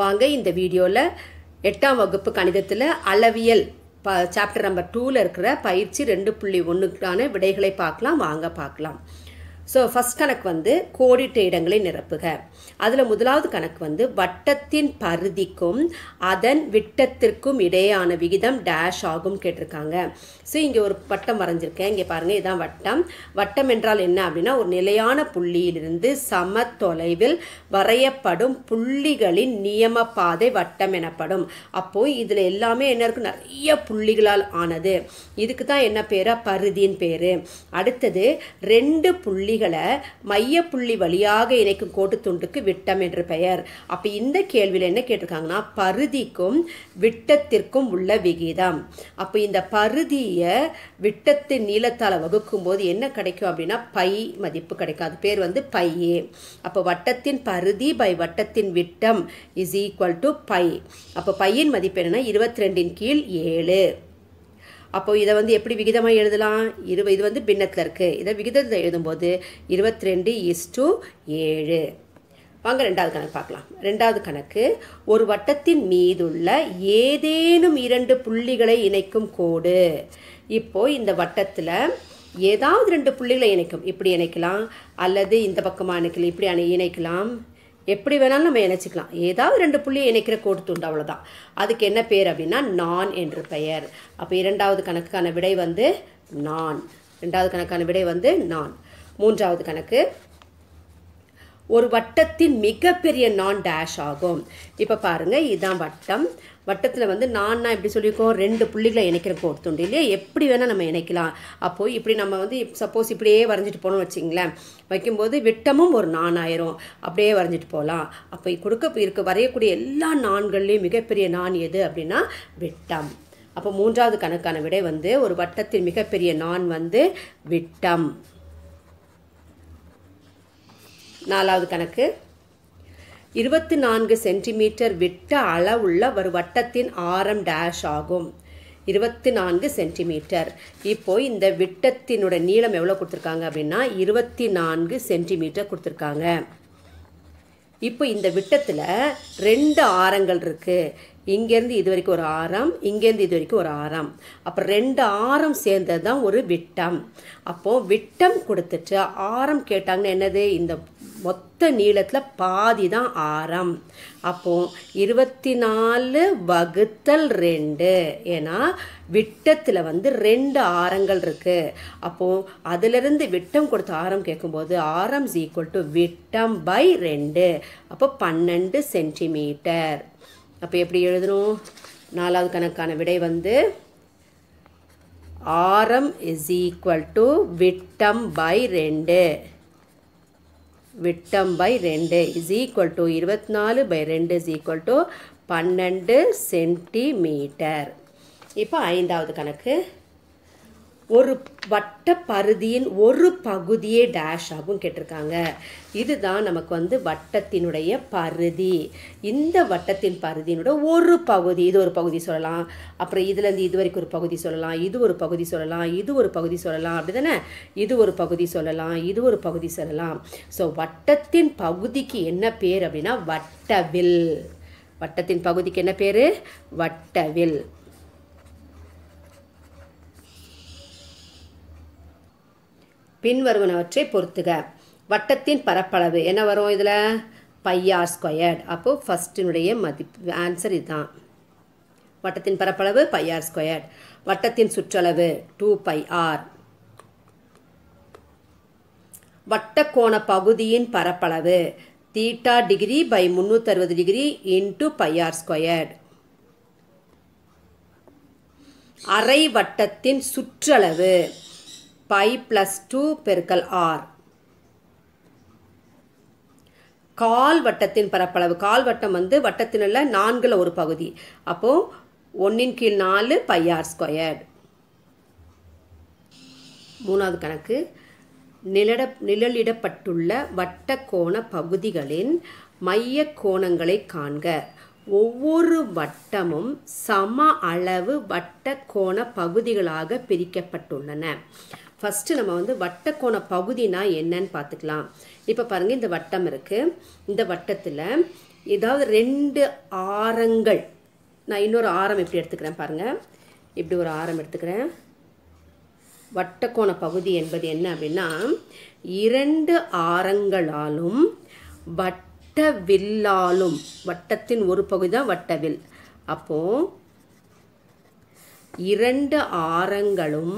வாங்க இந்த வீடியோவில் எட்டாம் வகுப்பு கணிதத்தில் அளவியல் ப சாப்டர் நம்பர் டூவில் இருக்கிற பயிற்சி ரெண்டு புள்ளி ஒன்றுக்கான விடைகளை பார்க்கலாம் வாங்க பார்க்கலாம் ஸோ ஃபஸ்ட் கணக்கு வந்து கோடிட்ட இடங்களை நிரப்புக அதில் முதலாவது கணக்கு வந்து வட்டத்தின் பருதிக்கும் அதன் விட்டத்திற்கும் இடையான விகிதம் டேஷ் ஆகும் கேட்டிருக்காங்க ஸோ இங்கே ஒரு வட்டம் வரைஞ்சிருக்கேன் இங்கே பாருங்கள் இதுதான் வட்டம் வட்டம் என்றால் என்ன அப்படின்னா ஒரு நிலையான புள்ளியிலிருந்து சம தொலைவில் வரையப்படும் புள்ளிகளின் நியம பாதை வட்டம் எனப்படும் அப்போது இதில் எல்லாமே என்ன இருக்கும் நிறைய புள்ளிகளால் ஆனது இதுக்கு தான் என்ன பேரா பருதியின் பேர் அடுத்தது ரெண்டு புள்ளி புள்ளிகளை மையப்புள்ளி வழியாக இணைக்கும் கோட்டுத்துண்டுக்கு விட்டம் என்று பெயர் அப்போ இந்த கேள்வியில் என்ன கேட்டிருக்காங்கன்னா பருதிக்கும் விட்டத்திற்கும் உள்ள விகிதம் அப்போ இந்த பருதியை விட்டத்தின் நீளத்தால் வகுக்கும் போது என்ன கிடைக்கும் அப்படின்னா பை மதிப்பு கிடைக்கும் அது பேர் வந்து பையே அப்போ வட்டத்தின் பருதி பை வட்டத்தின் விட்டம் இஸ் ஈக்குவல் டு பை அப்போ பையின் மதிப்பு என்னென்னா இருபத்தி ரெண்டின் கீழ் ஏழு அப்போது இதை வந்து எப்படி விகிதமாக எழுதலாம் இரு இது வந்து பின்னத்தில் இருக்குது இதை விகிதத்தில் எழுதும்போது இருபத்தி ரெண்டு இஸ் டு ஏழு வாங்க ரெண்டாவது கணக்கு பார்க்கலாம் ரெண்டாவது கணக்கு ஒரு வட்டத்தின் மீதுள்ள ஏதேனும் இரண்டு புள்ளிகளை இணைக்கும் கோடு இப்போது இந்த வட்டத்தில் ஏதாவது ரெண்டு புள்ளிகளை இணைக்கும் இப்படி இணைக்கலாம் அல்லது இந்த பக்கமாக இணைக்கலாம் இப்படி இணைக்கலாம் எப்படி வேணாலும் நம்ம இணைச்சிக்கலாம் ஏதாவது ரெண்டு புள்ளியை இணைக்கிற கோடு துண்டு அவ்வளோதான் அதுக்கு என்ன பேர் அப்படின்னா நான் என்று பெயர் அப்போ இரண்டாவது கணக்குக்கான விடை வந்து நான் ரெண்டாவது கணக்கான விடை வந்து நான் மூன்றாவது கணக்கு ஒரு வட்டத்தின் மிகப்பெரிய நான் டேஷ் ஆகும் இப்போ பாருங்கள் இதுதான் வட்டம் வட்டத்தில் வந்து நான்னா எப்படி சொல்லியிருக்கோம் ரெண்டு புள்ளிகளை இணைக்கிற துண்டு இல்லையா எப்படி வேணால் நம்ம இணைக்கலாம் அப்போது இப்படி நம்ம வந்து சப்போஸ் இப்படியே வரைஞ்சிட்டு போகணும்னு வச்சிங்களேன் வைக்கும்போது விட்டமும் ஒரு நானாயிரும் அப்படியே வரைஞ்சிட்டு போகலாம் அப்போ கொடுக்க இருக்க வரையக்கூடிய எல்லா நான்கள்லேயும் மிகப்பெரிய நான் எது அப்படின்னா விட்டம் அப்போ மூன்றாவது கணக்கான விடை வந்து ஒரு வட்டத்தின் மிகப்பெரிய நான் வந்து விட்டம் நாலாவது கணக்கு இருபத்தி நான்கு சென்டிமீட்டர் விட்ட அளவுள்ள ஒரு வட்டத்தின் ஆரம் டேஷ் ஆகும் இருபத்தி நான்கு சென்டிமீட்டர் இப்போது இந்த விட்டத்தினோட நீளம் எவ்வளோ கொடுத்துருக்காங்க அப்படின்னா இருபத்தி நான்கு சென்டிமீட்டர் கொடுத்துருக்காங்க இப்போ இந்த விட்டத்தில் ரெண்டு ஆரங்கள் இருக்குது இங்கேருந்து இது வரைக்கும் ஒரு ஆரம் இங்கேருந்து இது வரைக்கும் ஒரு ஆரம் அப்போ ரெண்டு ஆரம் சேர்ந்தது தான் ஒரு விட்டம் அப்போது விட்டம் கொடுத்துட்டு ஆரம் கேட்டாங்கன்னா என்னது இந்த மொத்த நீளத்தில் பாதி தான் ஆரம் அப்போ இருபத்தி நாலு வகுத்தல் ரெண்டு ஏன்னா விட்டத்தில் வந்து ரெண்டு ஆரங்கள் இருக்குது அப்போது அதிலிருந்து விட்டம் கொடுத்த ஆரம் கேட்கும்போது ஆரம் ஈக்குவல் டு விட்டம் பை ரெண்டு அப்போ பன்னெண்டு சென்டிமீட்டர் அப்போ எப்படி எழுதணும் நாலாவது கணக்கான விடை வந்து ஆரம் இஸ் ஈக்குவல் டு விட்டம் பை ரெண்டு விட்டம் பை ரெண்டு இஸ் ஈக்குவல் டு இருபத்தி நாலு பை ரெண்டு இஸ் ஈக்குவல் டு பன்னெண்டு சென்டிமீட்டர் இப்போ ஐந்தாவது கணக்கு ஒரு வட்ட பருதியின் ஒரு பகுதியே டேஷ் ஆகும் கேட்டிருக்காங்க இதுதான் நமக்கு வந்து வட்டத்தினுடைய பருதி இந்த வட்டத்தின் பருதியினுடைய ஒரு பகுதி இது ஒரு பகுதி சொல்லலாம் அப்புறம் இதுலேருந்து இது வரைக்கும் ஒரு பகுதி சொல்லலாம் இது ஒரு பகுதி சொல்லலாம் இது ஒரு பகுதி சொல்லலாம் அப்படி தானே இது ஒரு பகுதி சொல்லலாம் இது ஒரு பகுதி சொல்லலாம் ஸோ வட்டத்தின் பகுதிக்கு என்ன பேர் அப்படின்னா வட்டவில் வட்டத்தின் பகுதிக்கு என்ன பேர் வட்டவில் பின்வருவனவற்றை பொறுத்துக வட்டத்தின் பரப்பளவு என்ன வரும் இதில் பையார் ஸ்கொயர்ட் அப்போது ஃபஸ்ட்டினுடைய மதிப்பு ஆன்சர் இதுதான் வட்டத்தின் பரப்பளவு பையார் ஸ்கொயர்ட் வட்டத்தின் சுற்றளவு டூ பை ஆர் வட்டக்கோண பகுதியின் பரப்பளவு தீட்டா டிகிரி பை முந்நூற்றறுபது டிகிரி இன்டூ பையார் ஸ்கொயர்ட் அரை வட்டத்தின் சுற்றளவு பை ப்ளஸ் டூ பெருக்கல் ஆர் கால் வட்டத்தின் பரப்பளவு கால் வட்டம் வந்து வட்டத்தினுள்ள நான்கில் ஒரு பகுதி அப்போது ஒன்னின் கீழ் நாலு பை ஆர் ஸ்கொயர்டு மூணாவது கணக்கு நிலட நிழலிடப்பட்டுள்ள வட்டக்கோண பகுதிகளின் மைய கோணங்களை காண்க ஒவ்வொரு வட்டமும் சம அளவு வட்டக்கோண பகுதிகளாக பிரிக்கப்பட்டுள்ளன ஃபஸ்ட்டு நம்ம வந்து வட்டக்கோண பகுதினா என்னன்னு பார்த்துக்கலாம் இப்போ பாருங்கள் இந்த வட்டம் இருக்குது இந்த வட்டத்தில் ஏதாவது ரெண்டு ஆரங்கள் நான் இன்னொரு ஆரம் எப்படி எடுத்துக்கிறேன் பாருங்கள் இப்படி ஒரு ஆரம் எடுத்துக்கிறேன் வட்டக்கோண பகுதி என்பது என்ன அப்படின்னா இரண்டு ஆரங்களாலும் வட்ட வில்லாலும் வட்டத்தின் ஒரு பகுதி தான் வட்டவில் அப்போது இரண்டு ஆரங்களும்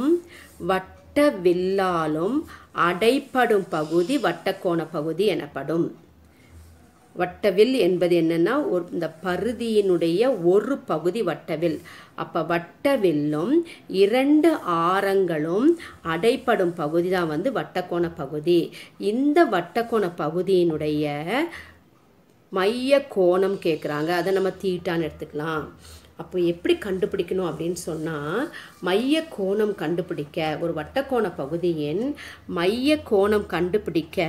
வட்ட வட்ட வில்லாலும் அடைப்படும் பகுதி வட்டக்கோண பகுதி எனப்படும் வட்டவில் என்பது என்னென்னா ஒரு இந்த பருதியினுடைய ஒரு பகுதி வட்டவில் அப்போ வட்டவில்லும் இரண்டு ஆரங்களும் அடைப்படும் பகுதி தான் வந்து வட்டக்கோண பகுதி இந்த வட்டக்கோண பகுதியினுடைய மைய கோணம் கேட்குறாங்க அதை நம்ம தீட்டான்னு எடுத்துக்கலாம் அப்போ எப்படி கண்டுபிடிக்கணும் அப்படின்னு சொன்னால் மைய கோணம் கண்டுபிடிக்க ஒரு வட்டக்கோண பகுதியின் மைய கோணம் கண்டுபிடிக்க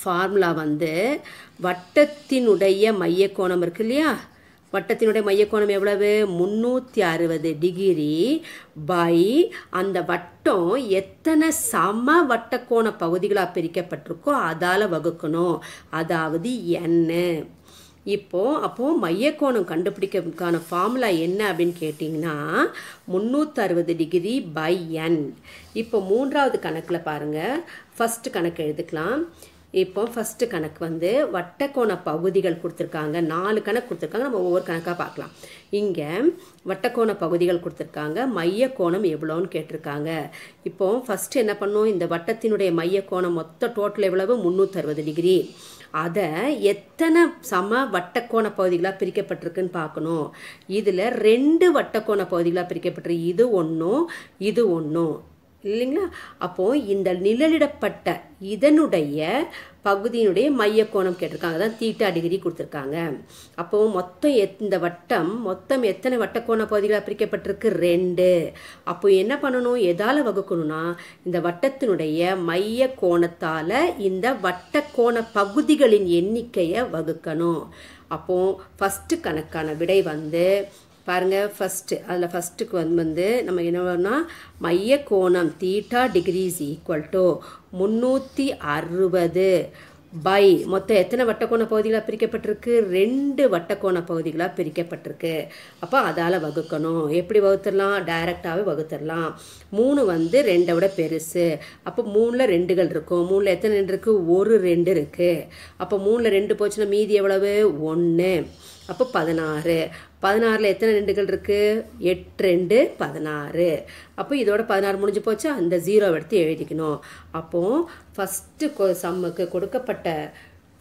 ஃபார்முலா வந்து வட்டத்தினுடைய மைய கோணம் இருக்கு இல்லையா வட்டத்தினுடைய மையக்கோணம் எவ்வளவு முந்நூற்றி அறுபது டிகிரி பை அந்த வட்டம் எத்தனை சம வட்டக்கோண பகுதிகளாக பிரிக்கப்பட்டிருக்கோ அதால் வகுக்கணும் அதாவது என்ன இப்போது அப்போது மையக்கோணம் கண்டுபிடிக்கிறதுக்கான ஃபார்முலா என்ன அப்படின்னு கேட்டிங்கன்னா முந்நூற்றறுபது டிகிரி பை என் இப்போ மூன்றாவது கணக்கில் பாருங்கள் ஃபஸ்ட்டு கணக்கு எழுதுக்கலாம் இப்போ ஃபஸ்ட்டு கணக்கு வந்து வட்டக்கோண பகுதிகள் கொடுத்துருக்காங்க நாலு கணக்கு கொடுத்துருக்காங்க நம்ம ஒவ்வொரு கணக்காக பார்க்கலாம் இங்கே வட்டக்கோண பகுதிகள் கொடுத்துருக்காங்க மைய கோணம் எவ்வளோன்னு கேட்டிருக்காங்க இப்போ ஃபஸ்ட்டு என்ன பண்ணும் இந்த வட்டத்தினுடைய மைய கோணம் மொத்த டோட்டல் எவ்வளவு முந்நூற்றறுபது டிகிரி அதை எத்தனை சம வட்டக்கோண பகுதிகளாக பிரிக்கப்பட்டிருக்குன்னு பார்க்கணும் இதில் ரெண்டு வட்டக்கோண பகுதிகளாக பிரிக்கப்பட்டிருக்கு இது ஒன்றும் இது ஒன்றும் இல்லைங்களா அப்போது இந்த நிழலிடப்பட்ட இதனுடைய பகுதியினுடைய கோணம் கேட்டிருக்காங்க தான் தீட்டா டிகிரி கொடுத்துருக்காங்க அப்போது மொத்தம் எத் இந்த வட்டம் மொத்தம் எத்தனை வட்டக்கோண பகுதிகளாக பிரிக்கப்பட்டிருக்கு ரெண்டு அப்போ என்ன பண்ணணும் எதால் வகுக்கணும்னா இந்த வட்டத்தினுடைய மைய கோணத்தால் இந்த வட்டக்கோண பகுதிகளின் எண்ணிக்கையை வகுக்கணும் அப்போது ஃபஸ்ட்டு கணக்கான விடை வந்து பாருங்கள் ஃபஸ்ட்டு அதில் ஃபஸ்ட்டுக்கு வந்து வந்து நம்ம என்ன வேணும்னா மைய கோணம் தீட்டா டிகிரிஸ் ஈக்குவல் டு முந்நூற்றி அறுபது பை மொத்தம் எத்தனை வட்டக்கோண பகுதிகளாக பிரிக்கப்பட்டிருக்கு ரெண்டு வட்டக்கோண பகுதிகளாக பிரிக்கப்பட்டிருக்கு அப்போ அதால் வகுக்கணும் எப்படி வகுத்துடலாம் டைரெக்டாகவே வகுத்துடலாம் மூணு வந்து ரெண்டை விட பெருசு அப்போ மூணில் ரெண்டுகள் இருக்கும் மூணில் எத்தனை ரெண்டு இருக்குது ஒரு ரெண்டு இருக்குது அப்போ மூணில் ரெண்டு போச்சுன்னா மீதி எவ்வளவு ஒன்று அப்போ பதினாறு பதினாறில் எத்தனை ரெண்டுகள் இருக்குது எட்டு ரெண்டு பதினாறு அப்போ இதோட பதினாறு முடிஞ்சு போச்சு அந்த ஜீரோ எடுத்து எழுதிக்கணும் அப்போது ஃபஸ்ட்டு சம்முக்கு கொடுக்கப்பட்ட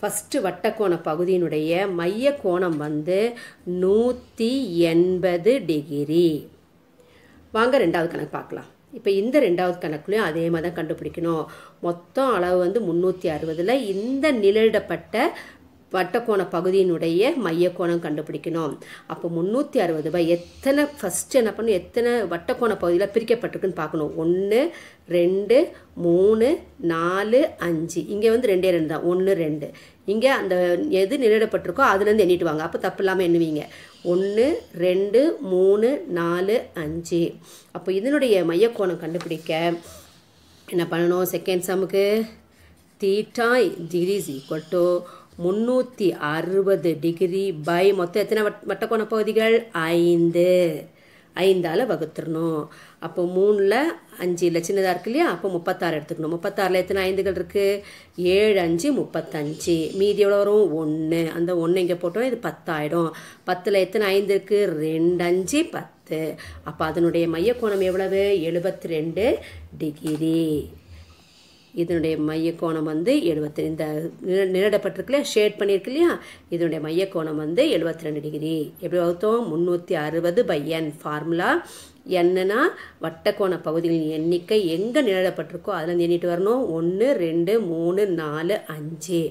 ஃபஸ்ட்டு வட்டக்கோண பகுதியினுடைய மைய கோணம் வந்து நூற்றி எண்பது டிகிரி வாங்க ரெண்டாவது கணக்கு பார்க்கலாம் இப்போ இந்த ரெண்டாவது கணக்குலையும் அதே மாதிரி தான் கண்டுபிடிக்கணும் மொத்தம் அளவு வந்து முந்நூற்றி அறுபதில் இந்த நிலையிடப்பட்ட வட்டக்கோண பகுதியினுடைய மையக்கோணம் கண்டுபிடிக்கணும் அப்போ முந்நூற்றி அறுபது ரூபாய் எத்தனை ஃபஸ்ட்டு என்ன பண்ணணும் எத்தனை வட்டக்கோண பகுதியில் பிரிக்கப்பட்டிருக்குன்னு பார்க்கணும் ஒன்று ரெண்டு மூணு நாலு அஞ்சு இங்கே வந்து ரெண்டே ரெண்டு தான் ஒன்று ரெண்டு இங்கே அந்த எது நிலையிடப்பட்டிருக்கோ அதுலேருந்து எண்ணிட்டுவாங்க அப்போ தப்பு இல்லாமல் எண்ணுவீங்க ஒன்று ரெண்டு மூணு நாலு அஞ்சு அப்போ இதனுடைய மையக்கோணம் கண்டுபிடிக்க என்ன பண்ணணும் செகண்ட் சமுக்கு தீட்டா டிகிரிஸ் ஈக்குவல் டு முன்னூற்றி அறுபது டிகிரி பை மொத்தம் எத்தனை வட் வட்டக்கோண பகுதிகள் ஐந்து ஐந்தால் வகுத்துடணும் அப்போ மூணில் அஞ்சு இல்லை சின்னதாக இருக்கு இல்லையா அப்போ முப்பத்தாறு எடுத்துக்கணும் முப்பத்தாறில் எத்தனை ஐந்துகள் இருக்குது ஏழு அஞ்சு முப்பத்தஞ்சு மீதி எவ்வளோ வரும் ஒன்று அந்த ஒன்று இங்கே போட்டோம் இது பத்தாயிடும் பத்தில் எத்தனை ஐந்து இருக்குது ரெண்டு அஞ்சு பத்து அப்போ அதனுடைய மையக்கோணம் எவ்வளவு எழுபத்தி ரெண்டு டிகிரி இதனுடைய மைய கோணம் வந்து எழுபத்தி இந்த நிரடப்பட்டிருக்குல்ல ஷேட் பண்ணியிருக்கு இல்லையா இதனுடைய மைய கோணம் வந்து எழுபத்தி ரெண்டு டிகிரி எப்படி வகுத்தோம் முந்நூற்றி அறுபது பை என் ஃபார்முலா என்னன்னா வட்டக்கோண பகுதிகளின் எண்ணிக்கை எங்கே நிழப்பட்டிருக்கோ அதில் எண்ணிட்டு வரணும் ஒன்று ரெண்டு மூணு நாலு அஞ்சு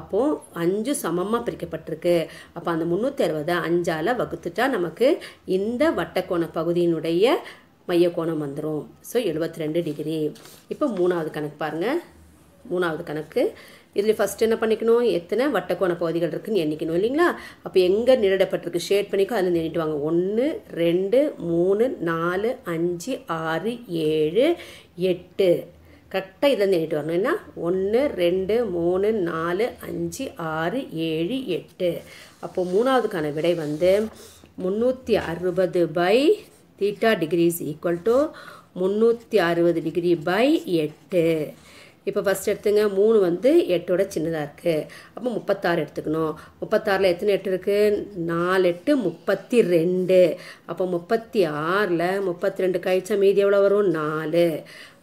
அப்போது அஞ்சு சமமாக பிரிக்கப்பட்டிருக்கு அப்போ அந்த முந்நூற்றி அறுபதை அஞ்சால் வகுத்துட்டா நமக்கு இந்த வட்டக்கோண பகுதியினுடைய மைய கோணம் வந்துடும் ஸோ எழுபத்தி ரெண்டு டிகிரி இப்போ மூணாவது கணக்கு பாருங்கள் மூணாவது கணக்கு இதில் ஃபஸ்ட் என்ன பண்ணிக்கணும் எத்தனை வட்டக்கோண பகுதிகள் இருக்குதுன்னு எண்ணிக்கணும் இல்லைங்களா அப்போ எங்கே நிரடப்பட்டிருக்கு ஷேட் பண்ணிக்கோ அதில் நின்றுட்டு வாங்க ஒன்று ரெண்டு மூணு நாலு அஞ்சு ஆறு ஏழு எட்டு கரெக்டாக இதில் எண்ணிட்டு வரணும் என்ன ஒன்று ரெண்டு மூணு நாலு அஞ்சு ஆறு ஏழு எட்டு அப்போது மூணாவதுக்கான விடை வந்து முந்நூற்றி அறுபது by theta degree is equal to முந்நூற்றி அறுபது டிகிரி பை எட்டு இப்போ ஃபஸ்ட் எடுத்துங்க மூணு வந்து எட்டோட சின்னதாக இருக்குது அப்போ முப்பத்தாறு எடுத்துக்கணும் முப்பத்தாறில் எத்தனை எட்டு இருக்குது நாலு எட்டு முப்பத்தி ரெண்டு அப்போ முப்பத்தி ஆறில் முப்பத்தி ரெண்டு கழிச்சா மீதி எவ்வளோ வரும் நாலு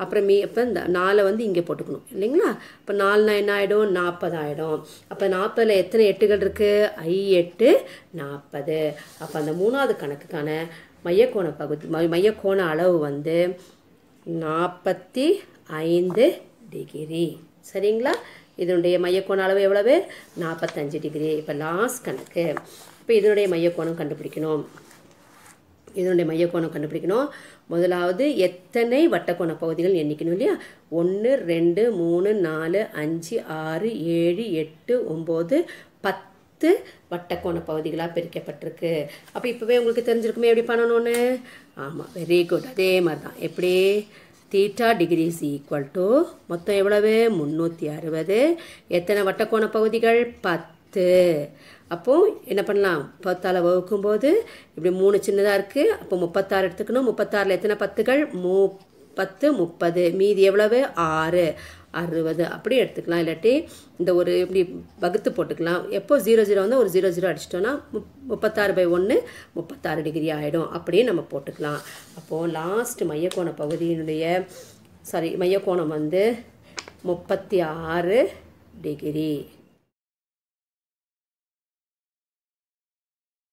அப்புறம் மீ இப்போ இந்த நாலை வந்து இங்கே போட்டுக்கணும் இல்லைங்களா இப்போ நாலுனா என்ன ஆகிடும் நாற்பது ஆகிடும் அப்போ நாற்பதில் எத்தனை எட்டுகள் இருக்குது ஐ எட்டு நாற்பது அப்போ அந்த மூணாவது கணக்குக்கான மையக்கோண பகுதி மையக்கோண அளவு வந்து நாற்பத்தி ஐந்து டிகிரி சரிங்களா இதனுடைய மையக்கோண அளவு எவ்வளவு நாற்பத்தஞ்சு டிகிரி இப்போ லாஸ்ட் கணக்கு இப்போ இதனுடைய மையக்கோணம் கண்டுபிடிக்கணும் இதனுடைய மையக்கோணம் கண்டுபிடிக்கணும் முதலாவது எத்தனை வட்டக்கோண பகுதிகள் எண்ணிக்கணும் இல்லையா ஒன்று ரெண்டு மூணு நாலு அஞ்சு ஆறு ஏழு எட்டு ஒம்பது பத்து பத்து வட்டக்கோண பகுதிகளாக பிரிக்கப்பட்டிருக்கு அப்போ இப்போவே உங்களுக்கு தெரிஞ்சிருக்குமே எப்படி பண்ணணும்னு ஆமாம் வெரி குட் அதே மாதிரி தான் எப்படி theta degree is equal to மொத்தம் எவ்வளவு முந்நூற்றி அறுபது எத்தனை வட்டக்கோண பகுதிகள் பத்து அப்போது என்ன பண்ணலாம் வகுக்கும் வகுக்கும்போது இப்படி மூணு சின்னதாக இருக்குது அப்போ முப்பத்தாறு எடுத்துக்கணும் முப்பத்தாறில் எத்தனை பத்துகள் மூ பத்து முப்பது மீதி எவ்வளவு ஆறு அறுபது அப்படியே எடுத்துக்கலாம் இல்லாட்டி இந்த ஒரு இப்படி வகுத்து போட்டுக்கலாம் எப்போ ஜீரோ ஜீரோ வந்து ஒரு ஜீரோ ஜீரோ அடிச்சிட்டோன்னா முப்பத்தாறு பை ஒன்று முப்பத்தாறு டிகிரி ஆகிடும் அப்படியே நம்ம போட்டுக்கலாம் அப்போது லாஸ்ட்டு மையக்கோண பகுதியினுடைய சாரி மையக்கோணம் வந்து முப்பத்தி ஆறு டிகிரி